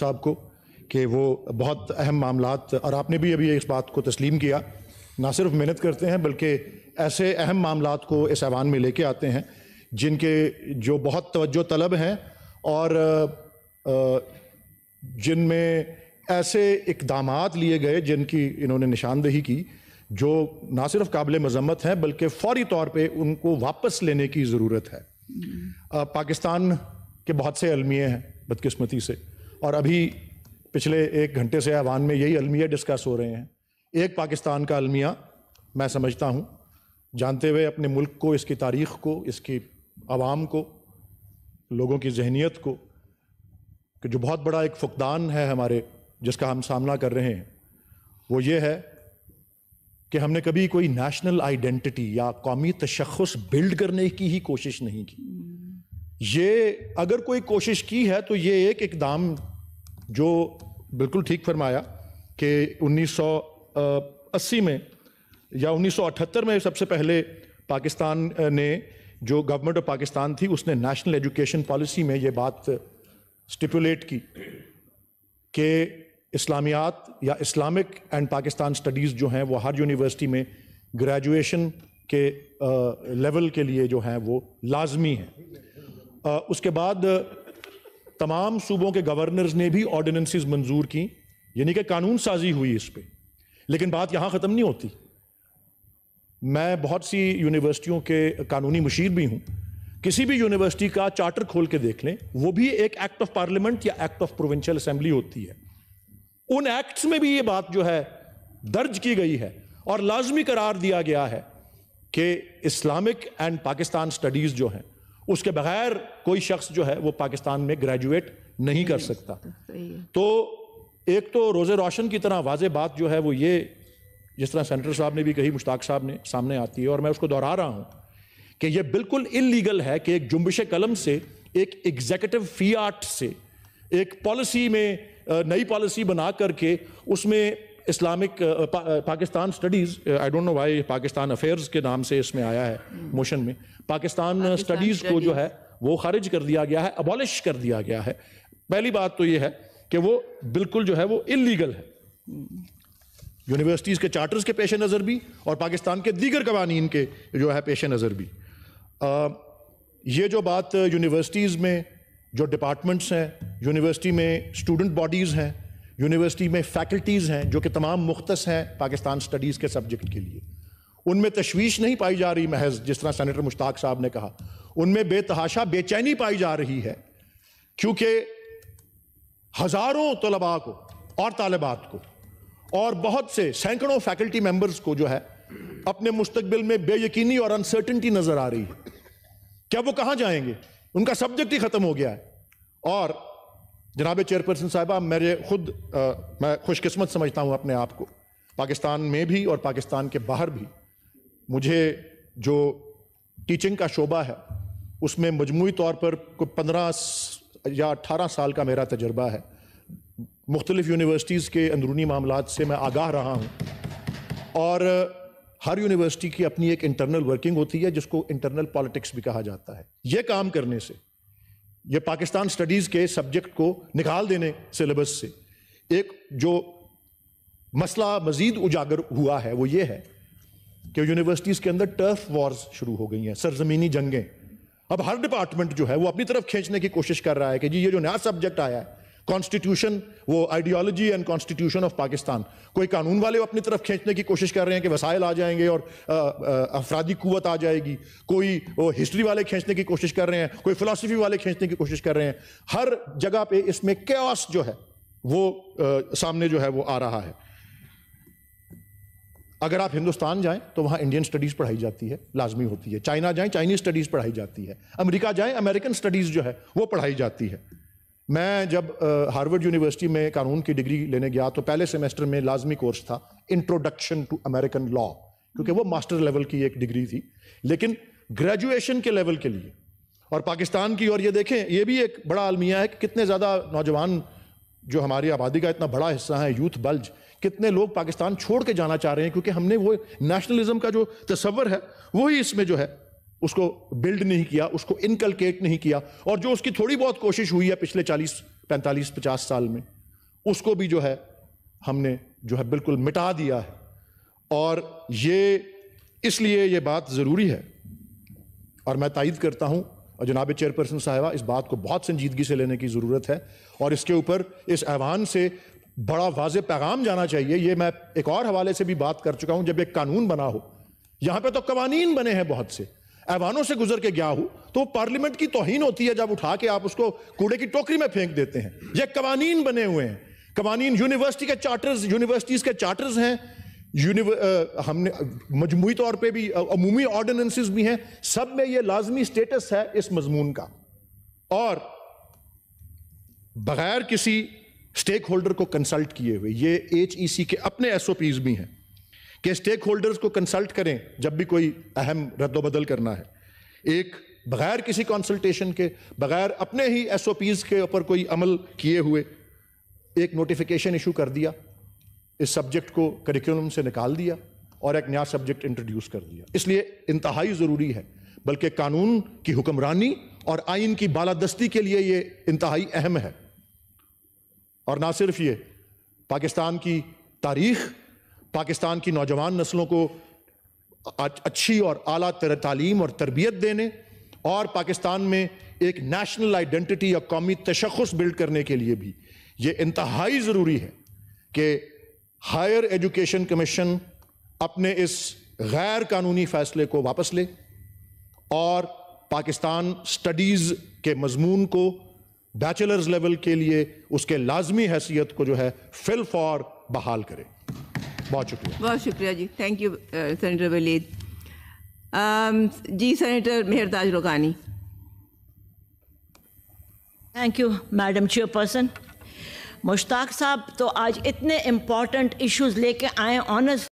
साहब को कि वो बहुत अहम मामला और आपने भी अभी इस बात को तस्लीम किया ना सिर्फ मेहनत करते हैं बल्कि ऐसे अहम मामला को इस ऐवान में लेके आते हैं जिनके जो बहुत तवज्जो तलब हैं और जिनमें ऐसे इकदाम लिए गए जिनकी इन्होंने निशानदेही की जो ना सिर्फ काबिल मजम्मत हैं बल्कि फौरी तौर पर उनको वापस लेने की ज़रूरत है पाकिस्तान के बहुत से अलमिए हैं बदकस्मती से और अभी पिछले एक घंटे से आह्वान में यही अलमिया डिस्कस हो रहे हैं एक पाकिस्तान का अलमिया मैं समझता हूँ जानते हुए अपने मुल्क को इसकी तारीख को इसकी आवाम को लोगों की जहनीत को कि जो बहुत बड़ा एक फुकदान है हमारे जिसका हम सामना कर रहे हैं वो ये है कि हमने कभी कोई नेशनल आइडेंटिटी या कौमी तशखस बिल्ड करने की ही कोशिश नहीं की ये अगर कोई कोशिश की है तो ये एक इकदाम जो बिल्कुल ठीक फरमाया कि 1980 में या 1978 में सबसे पहले पाकिस्तान ने जो गवर्नमेंट ऑफ पाकिस्तान थी उसने नेशनल एजुकेशन पॉलिसी में ये बात स्टिपुलेट की कि इस्लामियात या इस्लामिक एंड पाकिस्तान स्टडीज़ जो हैं वो हर यूनिवर्सिटी में ग्रेजुएशन के लेवल के लिए जो हैं वो लाजमी हैं उसके बाद तमाम सूबों के गवर्नर्स ने भी ऑर्डिनेंसेस मंजूर की यानी कि कानून साजी हुई इस पर लेकिन बात यहां ख़त्म नहीं होती मैं बहुत सी यूनिवर्सिटियों के कानूनी मशीर भी हूं किसी भी यूनिवर्सिटी का चार्टर खोल के देख लें वो भी एक एक्ट ऑफ पार्लियामेंट या एक्ट ऑफ प्रोविंशियल असेंबली होती है उन एक्ट्स में भी ये बात जो है दर्ज की गई है और लाजमी करार दिया गया है कि इस्लामिक एंड पाकिस्तान स्टडीज़ जो हैं उसके बगैर कोई शख्स जो है वो पाकिस्तान में ग्रेजुएट नहीं कर सकता तो एक तो रोज़े रोशन की तरह वाज बात जो है वो ये जिस तरह सेंटर साहब ने भी कही मुश्ताक साहब ने सामने आती है और मैं उसको दोहरा रहा हूँ कि ये बिल्कुल इलीगल है कि एक जुम्बिश कलम से एक एग्जेकटिव फी आर्ट से एक पॉलिसी में नई पॉलिसी बना करके उसमें Islamic Pakistan studies I don't know why Pakistan affairs के नाम से इसमें आया है मोशन में पाकिस्तान स्टडीज़ uh, को जो है वो खारिज कर दिया गया है अबॉलिश कर दिया गया है पहली बात तो ये है कि वो बिल्कुल जो है वो इलीगल है यूनिवर्सिटीज़ के चार्टर्स के पेश नज़र भी और पाकिस्तान के दीगर कवानीन के जो है पेश नज़र भी आ, uh, ये जो बात यूनिवर्सिटीज़ uh, में जो डिपार्टमेंट्स हैं यूनिवर्सिटी में स्टूडेंट बॉडीज़ हैं यूनिवर्सिटी में फैकल्टीज़ हैं जो कि तमाम मुख्त हैं पाकिस्तान स्टडीज़ के सब्जेक्ट के लिए उनमें तशवीश नहीं पाई जा रही महज जिस तरह सेनेटर मुश्ताक साहब ने कहा उनमें बेतहाशा बेचैनी पाई जा रही है क्योंकि हज़ारों तलबा को और तालबात को और बहुत से सैकड़ों फैकल्टी मेम्बर्स को जो है अपने मुस्तबिल में बेयकीनी और अनसर्टनटी नज़र आ रही है क्या वो कहाँ जाएंगे उनका सब्जेक्ट ही ख़त्म हो गया है और जनाब चेयरपर्सन साहबा मेरे खुद आ, मैं खुशकस्मत समझता हूँ अपने आप को पाकिस्तान में भी और पाकिस्तान के बाहर भी मुझे जो टीचिंग का शोबा है उसमें मजमू तौर पर कोई पंद्रह या अठारह साल का मेरा तजर्बा है मुख्तलिफ़ यूनिवर्सिटीज़ के अंदरूनी मामला से मैं आगाह रहा हूँ और हर यूनिवर्सिटी की अपनी एक इंटरनल वर्किंग होती है जिसको इंटरनल पॉलिटिक्स भी कहा जाता है ये काम करने से ये पाकिस्तान स्टडीज़ के सब्जेक्ट को निकाल देने सिलेबस से एक जो मसला मज़ीद उजागर हुआ है वो ये है कि यूनिवर्सिटीज़ के अंदर टर्फ वॉर्स शुरू हो गई हैं सरजमीनी जंगें अब हर डिपार्टमेंट जो है वो अपनी तरफ खींचने की कोशिश कर रहा है कि जी ये जो नया सब्जेक्ट आया है कॉन्स्टिट्यूशन वो ideology and constitution of Pakistan कोई कानून वाले अपनी तरफ खींचने की कोशिश कर रहे हैं कि वसाइल आ जाएंगे और अफराधी कुत आ जाएगी कोई हिस्ट्री वाले खींचने की कोशिश कर रहे हैं कोई फिलासफी वाले खींचने की कोशिश कर रहे हैं हर जगह पे इसमें क्यास जो है वो आ, सामने जो है वो आ रहा है अगर आप हिंदुस्तान जाएं तो वहाँ इंडियन स्टडीज़ पढ़ाई जाती है लाजमी होती है चाइना जाएं चाइनीज़ स्टडीज़ पढ़ाई जाती है अमेरिका जाएं अमेरिकन स्टडीज़ जो है वो पढ़ाई जाती है मैं जब हार्वर्ड यूनिवर्सिटी में कानून की डिग्री लेने गया तो पहले सेमेस्टर में लाजमी कोर्स था इंट्रोडक्शन टू अमेरिकन लॉ क्योंकि वो मास्टर लेवल की एक डिग्री थी लेकिन ग्रेजुएशन के लेवल के लिए और पाकिस्तान की और ये देखें ये भी एक बड़ा आलमिया है कि कितने ज़्यादा नौजवान जो हमारी आबादी का इतना बड़ा हिस्सा है यूथ बल्ज कितने लोग पाकिस्तान छोड़ के जाना चाह रहे हैं क्योंकि हमने वो नेशनलिज्म का जो तस्वर है वही इसमें जो है उसको बिल्ड नहीं किया उसको इनकलकेट नहीं किया और जो उसकी थोड़ी बहुत कोशिश हुई है पिछले 40 45 50 साल में उसको भी जो है हमने जो है बिल्कुल मिटा दिया है और ये इसलिए ये बात ज़रूरी है और मैं तायद करता हूँ और जनाब चेयरपर्सन साहिबा इस बात को बहुत संजीदगी से लेने की ज़रूरत है और इसके ऊपर इस ऐवान से बड़ा वाज पैगाम जाना चाहिए ये मैं एक और हवाले से भी बात कर चुका हूँ जब एक कानून बना हो यहाँ पर तो कवानीन बने हैं बहुत से ऐवानों से गुजर के गया हूं तो पार्लियामेंट की तोहिन होती है जब उठा के आप उसको कूड़े की टोकरी में फेंक देते हैं ये कवानीन बने हुए हैं कवानीन यूनिवर्सिटी के चार्टर्स यूनिवर्सिटीज़ के चार्टर्स हैं हमने मजमू तौर पर भी अमूमी ऑर्डनेंसेज भी हैं सब में यह लाजमी स्टेटस है इस मजमून का और बगैर किसी स्टेक होल्डर को कंसल्ट किए हुए ये एच ई सी के अपने एस ओ पीज भी हैं कि स्टेक होल्डर्स को कंसल्ट करें जब भी कोई अहम रद्दबदल करना है एक बगैर किसी कंसल्टेशन के बगैर अपने ही एस ओ पीज़ के ऊपर कोई अमल किए हुए एक नोटिफिकेशन इशू कर दिया इस सब्जेक्ट को करिकुलम से निकाल दिया और एक नया सब्जेक्ट इंट्रोड्यूस कर दिया इसलिए इंतहाई ज़रूरी है बल्कि कानून की हुक्मरानी और आइन की बालादस्ती के लिए ये इंतहाई अहम है और ना सिर्फ ये पाकिस्तान की तारीख पाकिस्तान की नौजवान नस्लों को अच्छी और आला तालीम और तरबियत देने और पाकिस्तान में एक नेशनल आइडेंटिटी या कौमी तशखस बिल्ड करने के लिए भी ये इंतहाई ज़रूरी है कि हायर एजुकेशन कमीशन अपने इस गैर कानूनी फ़ैसले को वापस ले और पाकिस्तान स्टडीज़ के मजमून को बैचलर्स लेवल के लिए उसके लाजमी हैसियत को जो है फिल फॉर बहाल करें बहुत शुक्रिया बहुत शुक्रिया जी thank you senator Walid ji senator Mehrtaj Roghani thank you madam chairperson Mushtaq साहब तो आज इतने इम्पॉर्टेंट इश्यूज लेके आए ऑनर्स